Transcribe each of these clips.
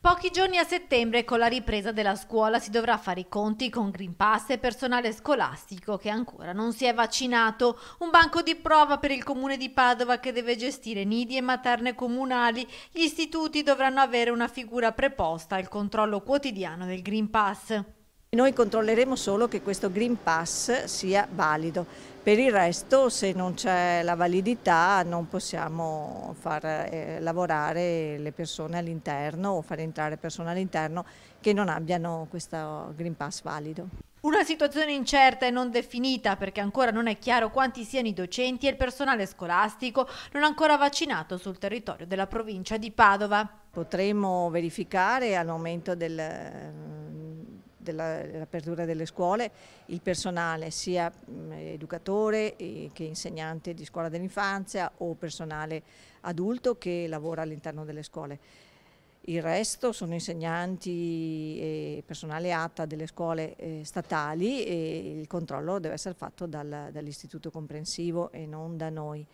Pochi giorni a settembre con la ripresa della scuola si dovrà fare i conti con Green Pass e personale scolastico che ancora non si è vaccinato, un banco di prova per il comune di Padova che deve gestire nidi e materne comunali, gli istituti dovranno avere una figura preposta al controllo quotidiano del Green Pass. Noi controlleremo solo che questo Green Pass sia valido, per il resto se non c'è la validità non possiamo far eh, lavorare le persone all'interno o far entrare persone all'interno che non abbiano questo Green Pass valido. Una situazione incerta e non definita perché ancora non è chiaro quanti siano i docenti e il personale scolastico non ancora vaccinato sul territorio della provincia di Padova. Potremo verificare al momento del dell'apertura delle scuole, il personale sia educatore eh, che insegnante di scuola dell'infanzia o personale adulto che lavora all'interno delle scuole. Il resto sono insegnanti e personale atta delle scuole eh, statali e il controllo deve essere fatto dal, dall'istituto comprensivo e non da noi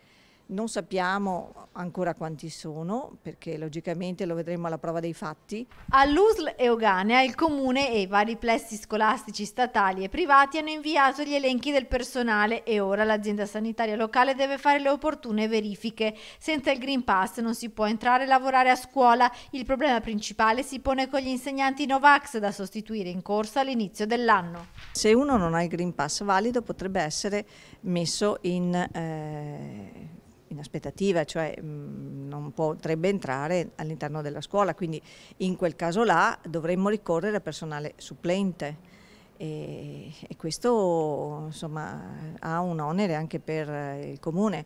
non sappiamo ancora quanti sono, perché logicamente lo vedremo alla prova dei fatti. All'USL Euganea il comune e i vari plessi scolastici statali e privati hanno inviato gli elenchi del personale e ora l'azienda sanitaria locale deve fare le opportune verifiche. Senza il Green Pass non si può entrare e lavorare a scuola. Il problema principale si pone con gli insegnanti Novax da sostituire in corsa all'inizio dell'anno. Se uno non ha il Green Pass valido potrebbe essere messo in... Eh in aspettativa, cioè mh, mm, non potrebbe entrare all'interno della scuola, quindi in quel caso là dovremmo ricorrere a personale supplente e, e questo insomma, ha un onere anche per il comune.